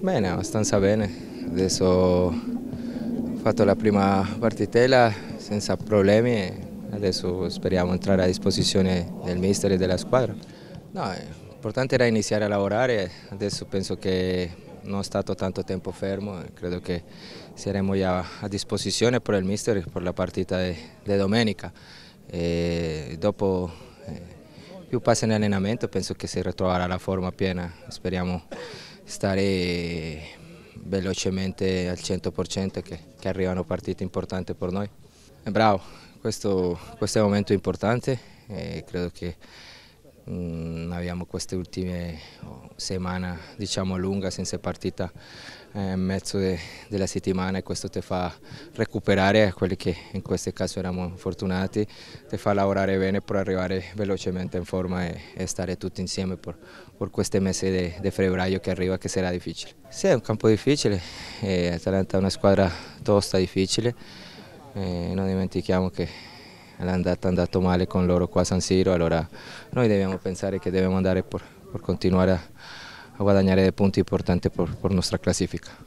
Bene, abbastanza bene. Adesso ho fatto la prima partitella senza problemi e adesso speriamo entrare a disposizione del mister e della squadra. No, l'importante era iniziare a lavorare, adesso penso che non è stato tanto tempo fermo, credo che saremo già a disposizione per il mister per la partita di domenica. E dopo eh, più passi in allenamento penso che si ritroverà la forma piena, speriamo stare velocemente al 100% che, che arrivano partite importanti per noi. E bravo, questo, questo, è un momento importante e credo che mh, mm, abbiamo queste ultime oh, settimane diciamo lunga senza partita eh, mezzo de, della settimana e questo ti fa recuperare quelli che in questo caso eravamo fortunati, ti fa lavorare bene per arrivare velocemente in forma e, e stare tutti insieme per, per questo mese di febbraio che arriva che sarà difficile. Sì, è un campo difficile, eh, Atalanta è una squadra tosta, difficile, eh, non dimentichiamo che l'andata è andata male con loro qua a San Siro, allora noi dobbiamo pensare che dobbiamo andare per, per continuare a, a guadagnare punti importanti per la nostra classifica.